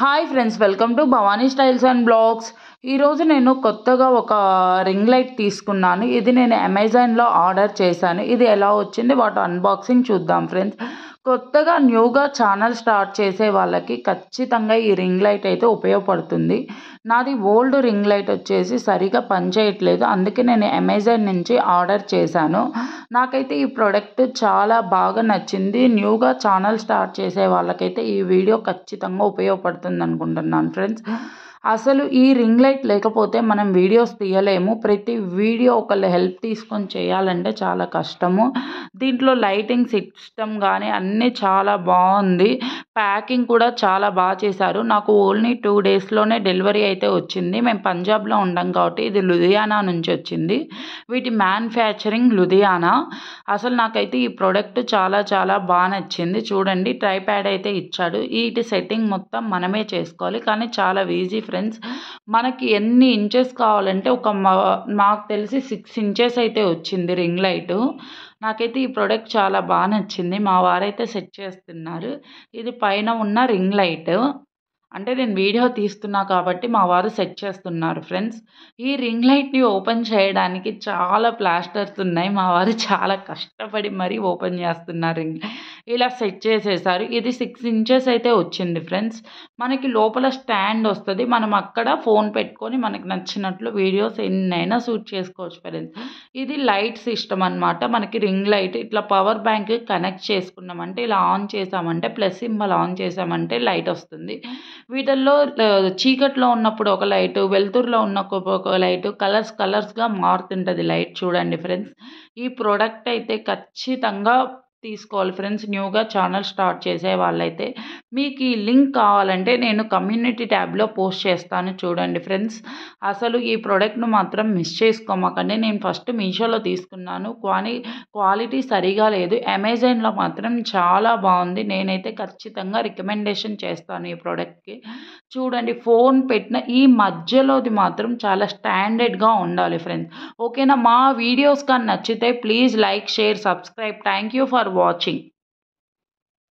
Hi friends welcome to Bhavani styles and blogs ఈరోజు నేను కొత్తగా ఒక రింగ్ లైట్ తీసుకున్నాను ఇది నేను అమెజాన్లో ఆర్డర్ చేశాను ఇది ఎలా వచ్చింది వాటి అన్బాక్సింగ్ చూద్దాం ఫ్రెండ్స్ కొత్తగా న్యూగా ఛానల్ స్టార్ట్ చేసే వాళ్ళకి ఖచ్చితంగా ఈ రింగ్ లైట్ అయితే ఉపయోగపడుతుంది నాది ఓల్డ్ రింగ్ లైట్ వచ్చేసి సరిగా పనిచేయట్లేదు అందుకే నేను అమెజాన్ నుంచి ఆర్డర్ చేశాను నాకైతే ఈ ప్రోడక్ట్ చాలా బాగా నచ్చింది న్యూగా ఛానల్ స్టార్ట్ చేసే వాళ్ళకైతే ఈ వీడియో ఖచ్చితంగా ఉపయోగపడుతుంది అనుకుంటున్నాను ఫ్రెండ్స్ అసలు ఈ రింగ్ లైట్ లేకపోతే మనం వీడియోస్ తీయలేము ప్రతి వీడియో ఒకళ్ళ హెల్ప్ తీసుకొని చేయాలంటే చాలా కష్టము దీంట్లో లైటింగ్ సిస్టమ్ కానీ అన్నీ చాలా బాగుంది ప్యాకింగ్ కూడా చాలా బాగా చేశారు నాకు ఓన్లీ టూ డేస్లోనే డెలివరీ అయితే వచ్చింది మేము పంజాబ్లో ఉండం కాబట్టి ఇది లుధియానా నుంచి వచ్చింది వీటి మ్యానుఫ్యాక్చరింగ్ లుధియానా అసలు నాకైతే ఈ ప్రోడక్ట్ చాలా చాలా బాగా నచ్చింది చూడండి ట్రై ప్యాడ్ అయితే ఇచ్చాడు వీటి సెట్టింగ్ మొత్తం మనమే చేసుకోవాలి కానీ చాలా ఈజీ ఫ్రెండ్స్ మనకి ఎన్ని ఇంచెస్ కావాలంటే ఒక మాకు తెలిసి సిక్స్ ఇంచెస్ అయితే వచ్చింది రింగ్ లైట్ నాకైతే ఈ ప్రోడక్ట్ చాలా బాగా నచ్చింది మా వారైతే సెట్ చేస్తున్నారు ఇది పైన ఉన్న రింగ్ లైట్ అంటే నేను వీడియో తీస్తున్నా కాబట్టి మా వారు సెట్ చేస్తున్నారు ఫ్రెండ్స్ ఈ రింగ్ లైట్ని ఓపెన్ చేయడానికి చాలా ప్లాస్టర్స్ ఉన్నాయి మా వారు చాలా కష్టపడి మరీ ఓపెన్ చేస్తున్నారు రింగ్ ఇలా సెట్ చేసేసారు ఇది సిక్స్ ఇంచెస్ అయితే వచ్చింది ఫ్రెండ్స్ మనకి లోపల స్టాండ్ వస్తుంది మనం అక్కడ ఫోన్ పెట్టుకొని మనకు నచ్చినట్లు వీడియోస్ ఎన్నైనా షూట్ చేసుకోవచ్చు ఫ్రెండ్స్ ఇది లైట్ సిస్టమ్ అనమాట మనకి రింగ్ లైట్ ఇట్లా పవర్ బ్యాంక్ కనెక్ట్ చేసుకున్నామంటే ఇలా ఆన్ చేసామంటే ప్లస్ సింబల్ ఆన్ చేసామంటే లైట్ వస్తుంది వీటిల్లో చీకట్లో ఉన్నప్పుడు ఒక లైట్ వెలుతురులో ఉన్నప్పుడు ఒక లైట్ కలర్స్ కలర్స్గా మారుతుంటుంది లైట్ చూడండి ఫ్రెండ్స్ ఈ ప్రోడక్ట్ అయితే ఖచ్చితంగా తీసుకోవాలి ఫ్రెండ్స్ న్యూగా ఛానల్ స్టార్ట్ చేసే వాళ్ళైతే మీకు ఈ లింక్ కావాలంటే నేను కమ్యూనిటీ ట్యాబ్లో పోస్ట్ చేస్తాను చూడండి ఫ్రెండ్స్ అసలు ఈ ప్రోడక్ట్ను మాత్రం మిస్ చేసుకోమాకండి నేను ఫస్ట్ మీషోలో తీసుకున్నాను క్వాని క్వాలిటీ సరిగా లేదు అమెజాన్లో మాత్రం చాలా బాగుంది నేనైతే ఖచ్చితంగా రికమెండేషన్ చేస్తాను ఈ ప్రోడక్ట్కి చూడండి ఫోన్ పెట్టిన ఈ మధ్యలోది మాత్రం చాలా స్టాండర్డ్గా ఉండాలి ఫ్రెండ్స్ ఓకేనా మా వీడియోస్ కానీ నచ్చితే please like share subscribe thank you for watching.